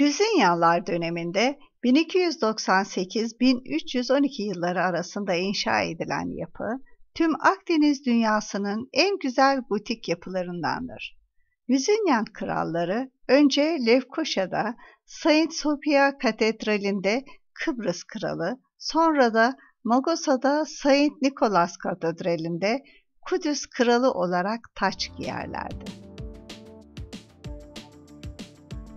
Lüzinyallar döneminde 1298-1312 yılları arasında inşa edilen yapı, tüm Akdeniz dünyasının en güzel butik yapılarındandır. Lüzinyan kralları önce Lefkoşa'da Saint Sophia Katedrali'nde Kıbrıs kralı, sonra da Magosa'da Saint Nikolas Katedrali'nde Kudüs kralı olarak taç giyerlerdi.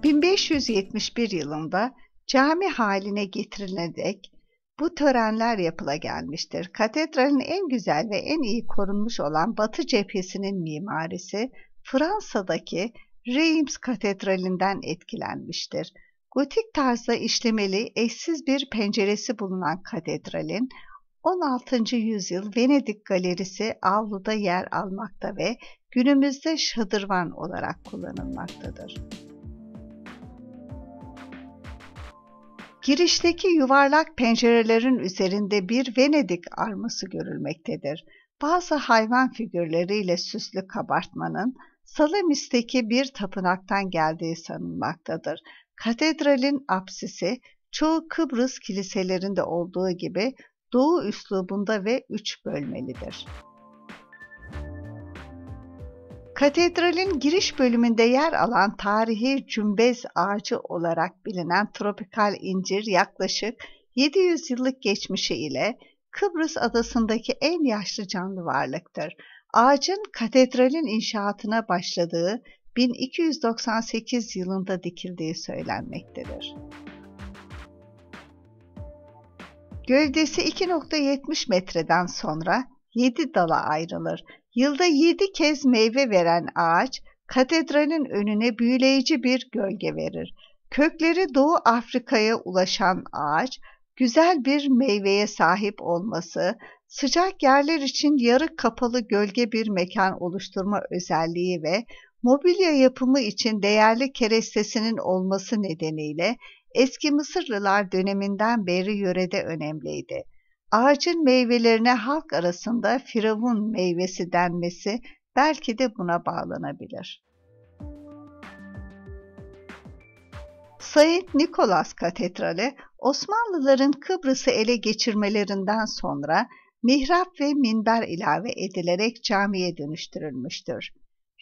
1571 yılında cami haline getirilene dek bu törenler yapıla gelmiştir. Katedralin en güzel ve en iyi korunmuş olan Batı cephesinin mimarisi Fransa'daki Reims Katedrali'nden etkilenmiştir. Gotik tarzda işlemeli eşsiz bir penceresi bulunan katedralin 16. yüzyıl Venedik galerisi avluda yer almakta ve günümüzde şadırvan olarak kullanılmaktadır. Girişteki yuvarlak pencerelerin üzerinde bir Venedik arması görülmektedir. Bazı hayvan figürleriyle süslü kabartmanın Salamis'teki bir tapınaktan geldiği sanılmaktadır. Katedralin apsisi çoğu Kıbrıs kiliselerinde olduğu gibi Doğu üslubunda ve üç bölmelidir. Katedralin giriş bölümünde yer alan tarihi cümbez ağacı olarak bilinen tropikal incir yaklaşık 700 yıllık geçmişi ile Kıbrıs adasındaki en yaşlı canlı varlıktır. Ağacın katedralin inşaatına başladığı 1298 yılında dikildiği söylenmektedir. Gövdesi 2.70 metreden sonra yedi dala ayrılır. Yılda yedi kez meyve veren ağaç, katedralin önüne büyüleyici bir gölge verir. Kökleri Doğu Afrika'ya ulaşan ağaç, güzel bir meyveye sahip olması, sıcak yerler için yarı kapalı gölge bir mekan oluşturma özelliği ve mobilya yapımı için değerli kerestesinin olması nedeniyle eski Mısırlılar döneminden beri yörede önemliydi. Ağacın meyvelerine halk arasında firavun meyvesi denmesi belki de buna bağlanabilir. Saint Nikolas Katedrali, Osmanlıların Kıbrıs'ı ele geçirmelerinden sonra mihrap ve minber ilave edilerek camiye dönüştürülmüştür.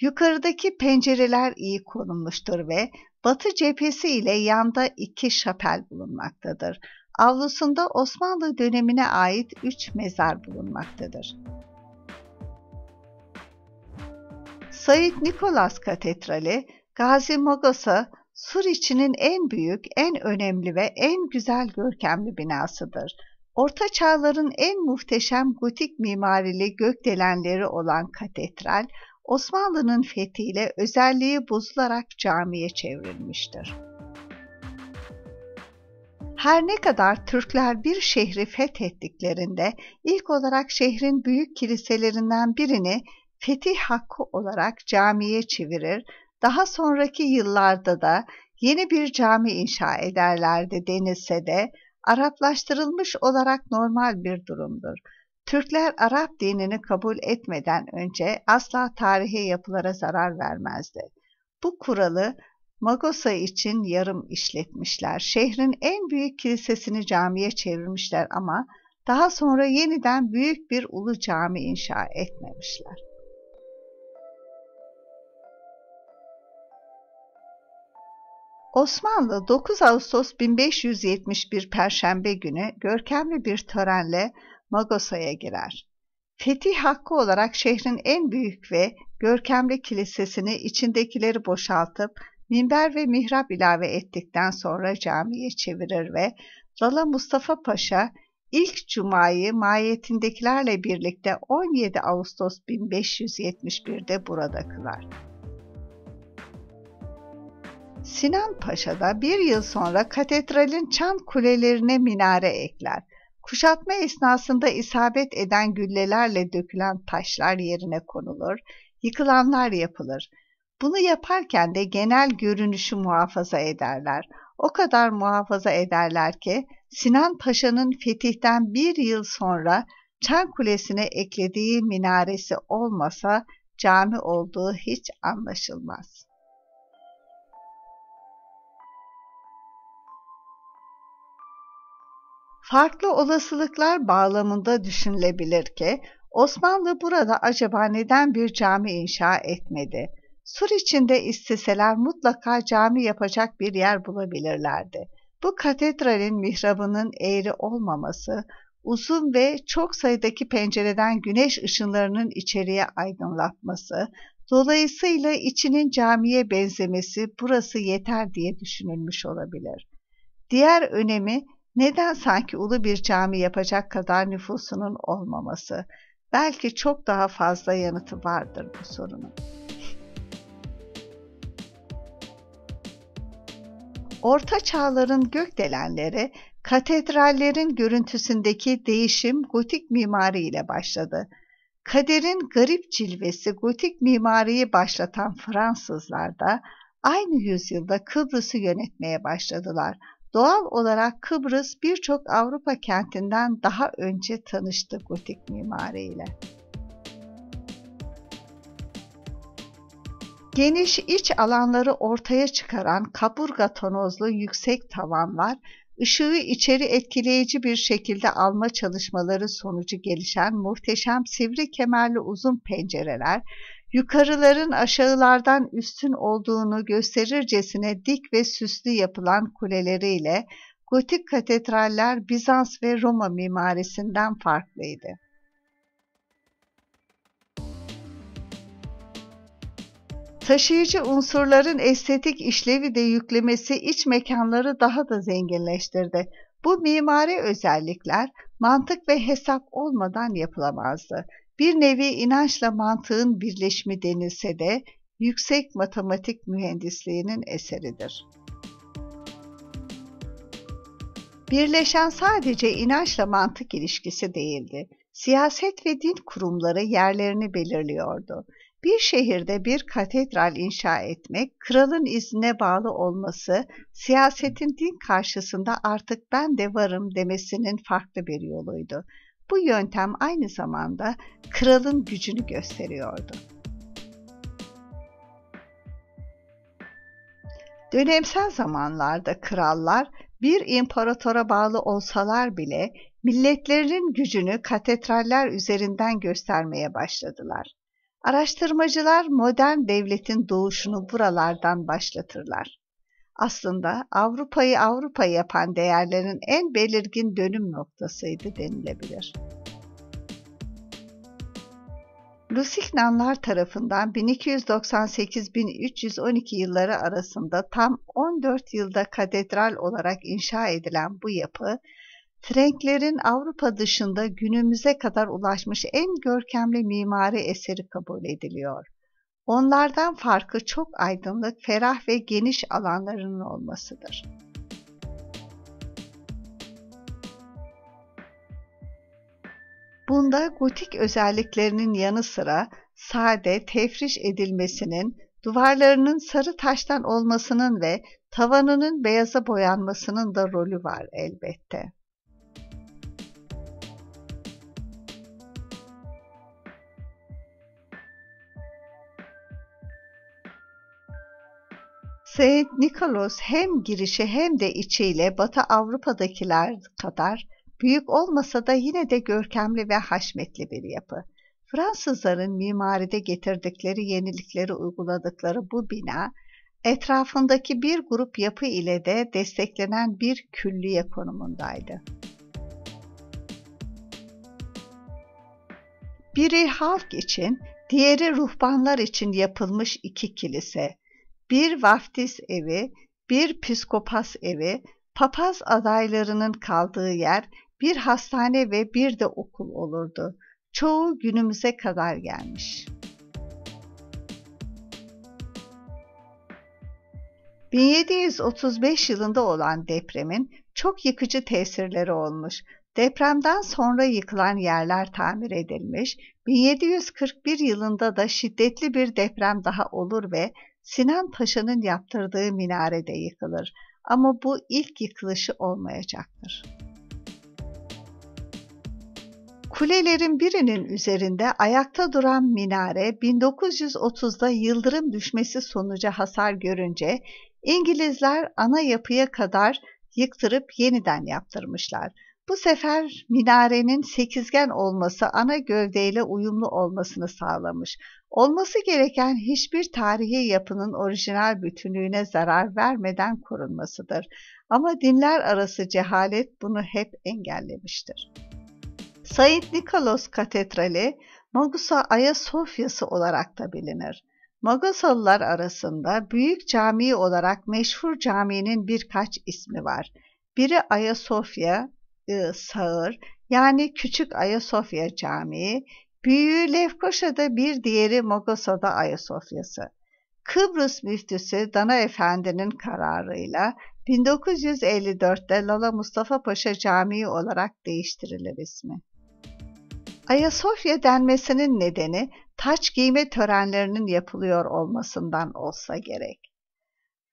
Yukarıdaki pencereler iyi korunmuştur ve batı cephesi ile yanda iki şapel bulunmaktadır. Avlusunda Osmanlı dönemine ait 3 mezar bulunmaktadır. Said Nikolas Katedrali, Gazi Mogosa, Suriçi'nin en büyük, en önemli ve en güzel görkemli binasıdır. Orta çağların en muhteşem gotik mimarili gökdelenleri olan katedral, Osmanlı'nın fethiyle özelliği bozularak camiye çevrilmiştir. Her ne kadar Türkler bir şehri fethettiklerinde ilk olarak şehrin büyük kiliselerinden birini fetih hakkı olarak camiye çevirir, daha sonraki yıllarda da yeni bir cami inşa ederlerdi denilse de Araplaştırılmış olarak normal bir durumdur. Türkler Arap dinini kabul etmeden önce asla tarihi yapılara zarar vermezdi. Bu kuralı Magosa için yarım işletmişler. Şehrin en büyük kilisesini camiye çevirmişler ama daha sonra yeniden büyük bir ulu cami inşa etmemişler. Osmanlı 9 Ağustos 1571 Perşembe günü görkemli bir törenle Magosa'ya girer. Fetih hakkı olarak şehrin en büyük ve görkemli kilisesini içindekileri boşaltıp minber ve mihrap ilave ettikten sonra camiye çevirir ve Lala Mustafa Paşa ilk cumayı mahiyetindekilerle birlikte 17 Ağustos 1571'de burada kılar. Sinan Paşa da bir yıl sonra katedralin çan kulelerine minare ekler. Kuşatma esnasında isabet eden güllelerle dökülen taşlar yerine konulur, yıkılanlar yapılır. Bunu yaparken de genel görünüşü muhafaza ederler. O kadar muhafaza ederler ki Sinan Paşa'nın fetihten bir yıl sonra Çan Kulesi'ne eklediği minaresi olmasa cami olduğu hiç anlaşılmaz. Farklı olasılıklar bağlamında düşünülebilir ki Osmanlı burada acaba neden bir cami inşa etmedi? Sur içinde isteseler mutlaka cami yapacak bir yer bulabilirlerdi. Bu katedralin mihrabının eğri olmaması, uzun ve çok sayıdaki pencereden güneş ışınlarının içeriye aydınlatması, dolayısıyla içinin camiye benzemesi burası yeter diye düşünülmüş olabilir. Diğer önemi neden sanki ulu bir cami yapacak kadar nüfusunun olmaması? Belki çok daha fazla yanıtı vardır bu sorunun. Orta çağların gökdelenleri katedrallerin görüntüsündeki değişim gotik mimari ile başladı. Kaderin garip cilvesi gotik mimariyi başlatan Fransızlar da aynı yüzyılda Kıbrıs'ı yönetmeye başladılar. Doğal olarak Kıbrıs birçok Avrupa kentinden daha önce tanıştı gotik mimariyle. Geniş iç alanları ortaya çıkaran kaburga tonozlu yüksek tavanlar, ışığı içeri etkileyici bir şekilde alma çalışmaları sonucu gelişen muhteşem sivri kemerli uzun pencereler, yukarıların aşağılardan üstün olduğunu gösterircesine dik ve süslü yapılan kuleleriyle gotik katedraller Bizans ve Roma mimarisinden farklıydı. Taşıyıcı unsurların estetik işlevi de yüklemesi iç mekanları daha da zenginleştirdi. Bu mimari özellikler mantık ve hesap olmadan yapılamazdı. Bir nevi inançla mantığın birleşimi denilse de yüksek matematik mühendisliğinin eseridir. Birleşen sadece inançla mantık ilişkisi değildi. Siyaset ve din kurumları yerlerini belirliyordu. Bir şehirde bir katedral inşa etmek, kralın iznine bağlı olması, siyasetin din karşısında artık ben de varım demesinin farklı bir yoluydu. Bu yöntem aynı zamanda kralın gücünü gösteriyordu. Dönemsel zamanlarda krallar bir imparatora bağlı olsalar bile milletlerinin gücünü katedraller üzerinden göstermeye başladılar. Araştırmacılar modern devletin doğuşunu buralardan başlatırlar. Aslında Avrupa'yı Avrupa yapan değerlerin en belirgin dönüm noktasıydı denilebilir. Lusignanlar tarafından 1298-1312 yılları arasında tam 14 yılda katedral olarak inşa edilen bu yapı, Trenklerin Avrupa dışında günümüze kadar ulaşmış en görkemli mimari eseri kabul ediliyor. Onlardan farkı çok aydınlık, ferah ve geniş alanlarının olmasıdır. Bunda gotik özelliklerinin yanı sıra sade, tefriş edilmesinin, duvarlarının sarı taştan olmasının ve tavanının beyaza boyanmasının da rolü var elbette. Saint Nicholas hem girişi hem de içiyle Batı Avrupa'dakiler kadar büyük olmasa da yine de görkemli ve haşmetli bir yapı. Fransızların mimaride getirdikleri yenilikleri uyguladıkları bu bina, etrafındaki bir grup yapı ile de desteklenen bir külliye konumundaydı. Biri halk için, diğeri ruhbanlar için yapılmış iki kilise, bir vaftiz evi, bir piskopas evi, papaz adaylarının kaldığı yer, bir hastane ve bir de okul olurdu. Çoğu günümüze kadar gelmiş. 1735 yılında olan depremin çok yıkıcı tesirleri olmuş. Depremden sonra yıkılan yerler tamir edilmiş. 1741 yılında da şiddetli bir deprem daha olur ve Sinan Paşa'nın yaptırdığı minare de yıkılır ama bu ilk yıkılışı olmayacaktır. Kulelerin birinin üzerinde ayakta duran minare 1930'da yıldırım düşmesi sonucu hasar görünce İngilizler ana yapıya kadar yıktırıp yeniden yaptırmışlar. Bu sefer minarenin sekizgen olması ana gövdeyle uyumlu olmasını sağlamış olması gereken hiçbir tarihi yapının orijinal bütünlüğüne zarar vermeden korunmasıdır. Ama dinler arası cehalet bunu hep engellemiştir. Said Nikolos Katedrali, Magusa Ayasofya'sı olarak da bilinir. Magusalılar arasında büyük cami olarak meşhur caminin birkaç ismi var. Biri Ayasofya, I, ıı, Sağır yani Küçük Ayasofya Camii, Büyüğü Lefkoşa'da bir diğeri Mogosa'da Ayasofya'sı. Kıbrıs müftüsü Dana Efendi'nin kararıyla 1954'te Lala Mustafa Paşa Camii olarak değiştirilir ismi. Ayasofya denmesinin nedeni taç giyme törenlerinin yapılıyor olmasından olsa gerek.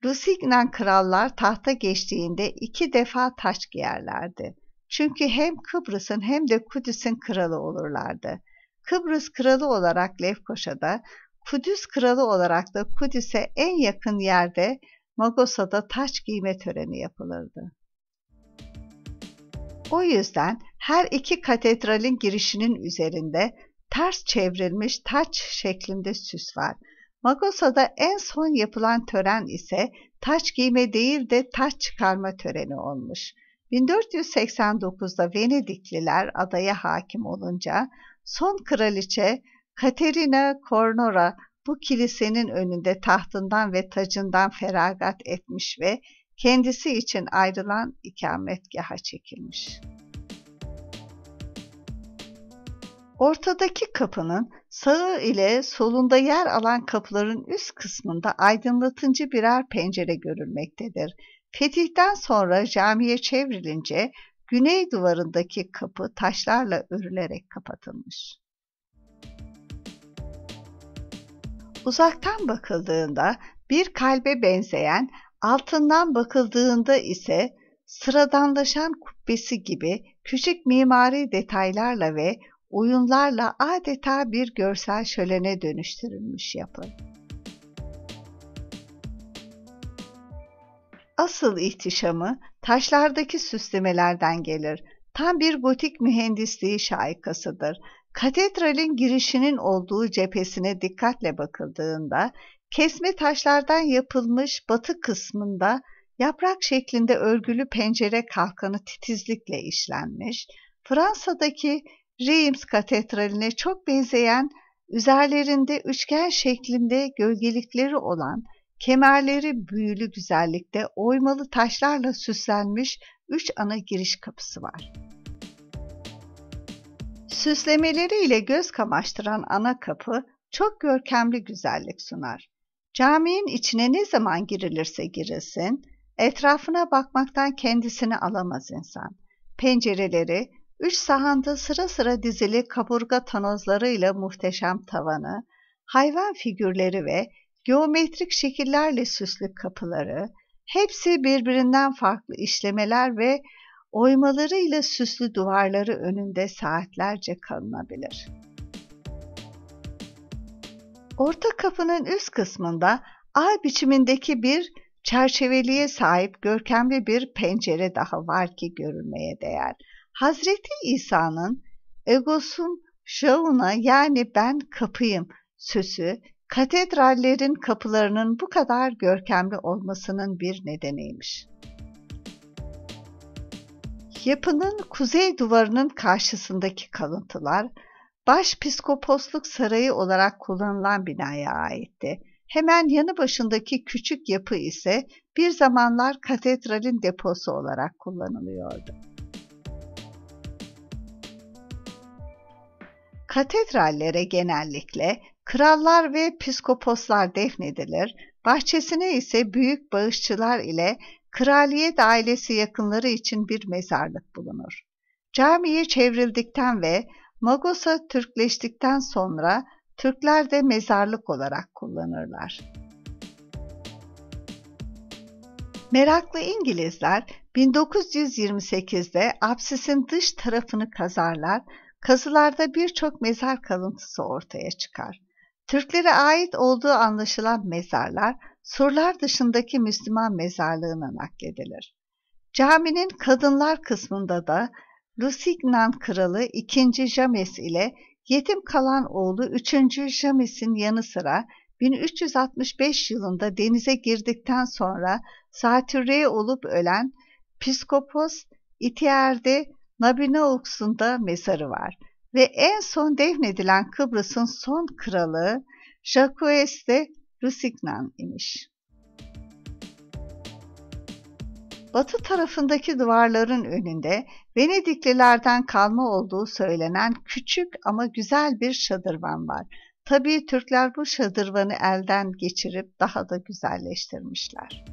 Lusignan krallar tahta geçtiğinde iki defa taç giyerlerdi. Çünkü hem Kıbrıs'ın hem de Kudüs'ün kralı olurlardı. Kıbrıs kralı olarak Lefkoşa'da, Kudüs kralı olarak da Kudüs'e en yakın yerde Magosa'da taç giyme töreni yapılırdı. O yüzden her iki katedralin girişinin üzerinde ters çevrilmiş taç şeklinde süs var. Magosa'da en son yapılan tören ise taç giyme değil de taç çıkarma töreni olmuş. 1489'da Venedikliler adaya hakim olunca Son kraliçe Katerina Kornora bu kilisenin önünde tahtından ve tacından feragat etmiş ve kendisi için ayrılan ikametgaha çekilmiş. Ortadaki kapının sağı ile solunda yer alan kapıların üst kısmında aydınlatıcı birer pencere görülmektedir. Fetihten sonra camiye çevrilince Güney duvarındaki kapı taşlarla örülerek kapatılmış. Uzaktan bakıldığında bir kalbe benzeyen, altından bakıldığında ise sıradanlaşan kubbesi gibi küçük mimari detaylarla ve oyunlarla adeta bir görsel şölene dönüştürülmüş yapı. Asıl ihtişamı taşlardaki süslemelerden gelir. Tam bir gotik mühendisliği şaikasıdır. Katedralin girişinin olduğu cephesine dikkatle bakıldığında kesme taşlardan yapılmış batı kısmında yaprak şeklinde örgülü pencere kalkanı titizlikle işlenmiş, Fransa'daki Reims Katedrali'ne çok benzeyen üzerlerinde üçgen şeklinde gölgelikleri olan Kemerleri büyülü güzellikte oymalı taşlarla süslenmiş üç ana giriş kapısı var. Süslemeleriyle göz kamaştıran ana kapı çok görkemli güzellik sunar. Caminin içine ne zaman girilirse girilsin, etrafına bakmaktan kendisini alamaz insan. Pencereleri, üç sahanda sıra sıra dizili kaburga tanozlarıyla muhteşem tavanı, hayvan figürleri ve geometrik şekillerle süslü kapıları, hepsi birbirinden farklı işlemeler ve oymalarıyla süslü duvarları önünde saatlerce kalınabilir. Orta kapının üst kısmında ay biçimindeki bir çerçeveliğe sahip görkemli bir pencere daha var ki görülmeye değer. Hazreti İsa'nın egosun şavuna yani ben kapıyım sözü katedrallerin kapılarının bu kadar görkemli olmasının bir nedeniymiş. Yapının kuzey duvarının karşısındaki kalıntılar, Başpiskoposluk Sarayı olarak kullanılan binaya aitti. Hemen yanı başındaki küçük yapı ise bir zamanlar katedralin deposu olarak kullanılıyordu. Katedrallere genellikle Krallar ve psikoposlar defnedilir, bahçesine ise büyük bağışçılar ile kraliyet ailesi yakınları için bir mezarlık bulunur. Camiye çevrildikten ve Magosa Türkleştikten sonra Türkler de mezarlık olarak kullanırlar. Meraklı İngilizler 1928'de absisin dış tarafını kazarlar, kazılarda birçok mezar kalıntısı ortaya çıkar. Türklere ait olduğu anlaşılan mezarlar surlar dışındaki Müslüman mezarlığına nakledilir. Caminin kadınlar kısmında da Lusignan kralı 2. James ile yetim kalan oğlu 3. James'in yanı sıra 1365 yılında denize girdikten sonra zatürre olup ölen Piskopos İtiyer'de Nabinauks'un da mezarı var ve en son defnedilen Kıbrıs'ın son kralı Jacques de Lusignan imiş. Batı tarafındaki duvarların önünde Venediklilerden kalma olduğu söylenen küçük ama güzel bir şadırvan var. Tabii Türkler bu şadırvanı elden geçirip daha da güzelleştirmişler.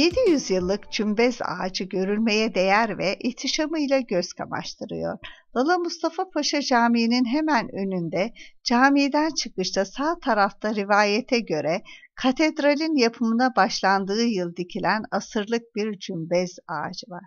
700 yıllık cümbez ağacı görülmeye değer ve ihtişamıyla göz kamaştırıyor. Lala Mustafa Paşa Camii'nin hemen önünde camiden çıkışta sağ tarafta rivayete göre katedralin yapımına başlandığı yıl dikilen asırlık bir cümbez ağacı var.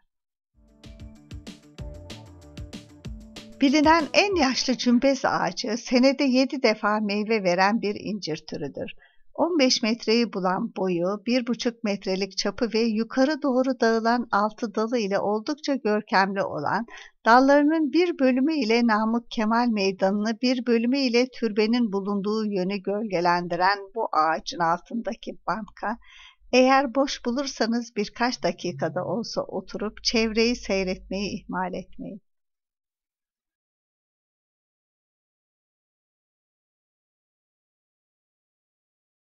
Bilinen en yaşlı cümbez ağacı senede 7 defa meyve veren bir incir türüdür. 15 metreyi bulan boyu, 1,5 metrelik çapı ve yukarı doğru dağılan altı dalı ile oldukça görkemli olan, dallarının bir bölümü ile Namık Kemal Meydanı'nı bir bölümü ile türbenin bulunduğu yönü gölgelendiren bu ağacın altındaki banka, eğer boş bulursanız birkaç dakikada olsa oturup çevreyi seyretmeyi ihmal etmeyin.